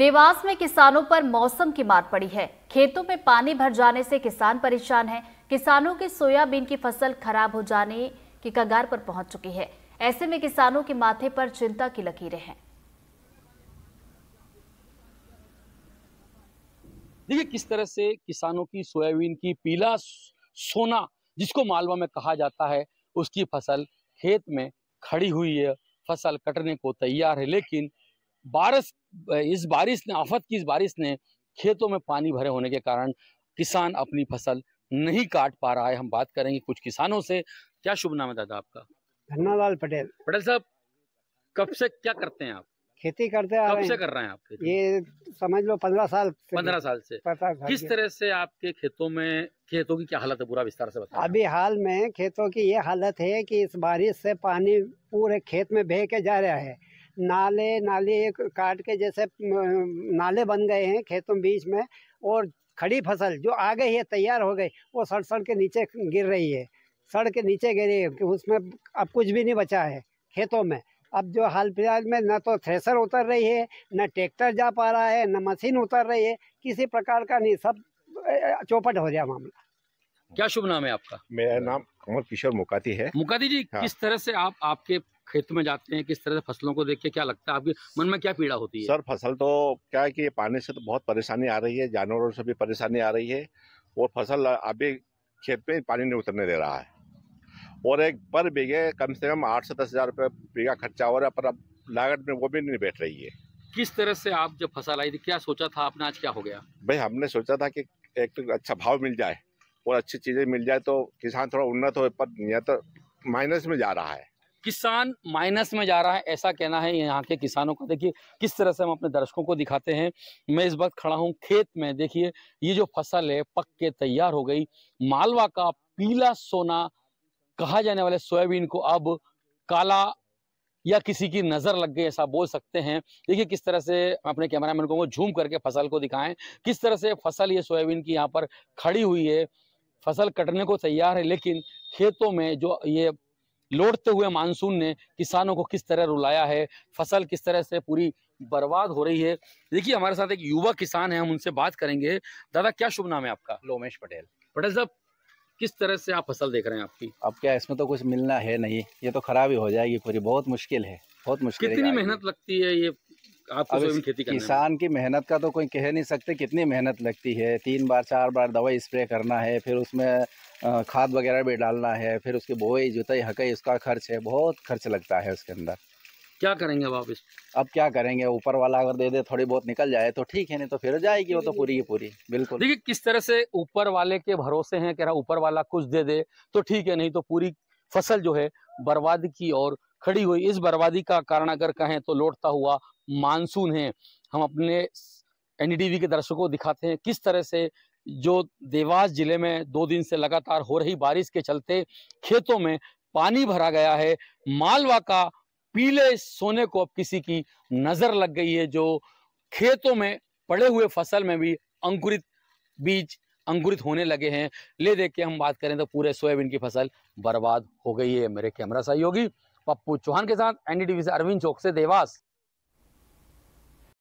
देवास में किसानों पर मौसम की मार पड़ी है खेतों में पानी भर जाने से किसान परेशान है किसानों के सोयाबीन की फसल खराब हो जाने की कगार पर पहुंच चुकी है ऐसे में किसानों के माथे पर चिंता की लकीरें हैं देखिए किस तरह से किसानों की सोयाबीन की पीला सोना जिसको मालवा में कहा जाता है उसकी फसल खेत में खड़ी हुई है फसल कटने को तैयार है लेकिन बारिश इस बारिश ने आफत की इस बारिश ने खेतों में पानी भरे होने के कारण किसान अपनी फसल नहीं काट पा रहा है हम बात करेंगे कुछ किसानों से क्या शुभ नाम है दादा आपका धन्नालाल पटेल पटेल साहब कब से क्या करते हैं आप खेती करते हैं कब से कर रहे हैं आप ये समझ लो पंद्रह साल पंद्रह साल से किस तरह से आपके खेतों में खेतों की क्या हालत है पूरा विस्तार से बता अभी हाल में खेतों की ये हालत है कि इस बारिश से पानी पूरे खेत में बह के जा रहा है नाले नाले काट के जैसे नाले बन गए हैं खेतों बीच में और खड़ी फसल जो आ गई है तैयार हो गई वो सड़ सड़ के नीचे गिर रही है सड़ के नीचे गिर रही है उसमें अब कुछ भी नहीं बचा है खेतों में अब जो हाल फिलहाल में न तो थ्रेसर उतर रही है न ट्रैक्टर जा पा रहा है न मशीन उतर रही है किसी प्रकार का नहीं सब चौपट हो गया मामला क्या शुभ नाम है आपका मेरा नाम कमल किशोर मुकाती है मुकाती जी हाँ। किस तरह से आप आपके खेत में जाते हैं किस तरह से फसलों को देख के क्या लगता है आपके मन में क्या पीड़ा होती है सर फसल तो क्या है कि पानी से तो बहुत परेशानी आ रही है जानवरों से भी परेशानी आ रही है और फसल अभी खेत में पानी नहीं उतरने दे रहा है और एक पर बीघे कम से कम आठ से दस हज़ार रुपये बीघा खर्चा हो रहा है पर अब लागत में वो भी नहीं बैठ रही है किस तरह से आप जब फसल आई थी क्या सोचा था आपने आज क्या हो गया भाई हमने सोचा था कि एक तो अच्छा भाव मिल जाए और अच्छी चीज़ें मिल जाए तो किसान थोड़ा उन्नत हो पर नियत माइनस में जा रहा है किसान माइनस में जा रहा है ऐसा कहना है यहाँ के किसानों का देखिए किस तरह से हम अपने दर्शकों को दिखाते हैं मैं इस वक्त खड़ा हूँ खेत में देखिए ये जो फसल है पक के तैयार हो गई मालवा का पीला सोना कहा जाने वाले सोयाबीन को अब काला या किसी की नज़र लग गई ऐसा बोल सकते हैं देखिए किस तरह से अपने कैमरामैन को झूम करके फसल को दिखाएं किस तरह से फसल ये सोयाबीन की यहाँ पर खड़ी हुई है फसल कटने को तैयार है लेकिन खेतों में जो ये लौटते हुए मानसून ने किसानों को किस तरह रुलाया है फसल किस तरह से पूरी बर्बाद हो रही है देखिए हमारे साथ एक युवा किसान है हम उनसे बात करेंगे दादा क्या शुभ नाम है आपका लोमेश पटेल पटेल साहब किस तरह से आप फसल देख रहे हैं आपकी अब क्या इसमें तो कुछ मिलना है नहीं ये तो खराब ही हो जाएगी पूरी बहुत मुश्किल है बहुत मुश्किल कितनी मेहनत लगती है ये आपको स्वयं खेती करना किसान की मेहनत का तो कोई कह नहीं सकते कितनी मेहनत लगती है तीन बार चार बार दवाई स्प्रे करना है फिर उसमें खाद वगैरह भी डालना है फिर उसकी बोई जुताई हकई उसका खर्च है बहुत खर्च लगता है उसके अंदर क्या करेंगे अब आप इस अब क्या करेंगे ऊपर वाला अगर दे दे थोड़ी बहुत निकल जाए तो ठीक है नहीं तो फिर जाएगी वो तो पूरी की पूरी बिल्कुल देखिए किस तरह से ऊपर वाले के भरोसे हैं कह रहा ऊपर वाला कुछ दे दे तो ठीक है नहीं तो पूरी फसल जो है बर्बाद की और खड़ी हुई इस बर्बादी का कारण अगर कहें तो लौटता हुआ मानसून है हम अपने एन के दर्शकों को दिखाते हैं किस तरह से जो देवास जिले में दो दिन से लगातार हो रही बारिश के चलते खेतों में पानी भरा गया है मालवा का पीले सोने को अब किसी की नज़र लग गई है जो खेतों में पड़े हुए फसल में भी अंकुरित बीज अंकुरित होने लगे हैं ले देख के हम बात करें तो पूरे सोयाबीन की फसल बर्बाद हो गई है मेरे कैमरा सहयोगी पप्पू चौहान के साथ एनडीटीवी से अरविंद चौक से देवास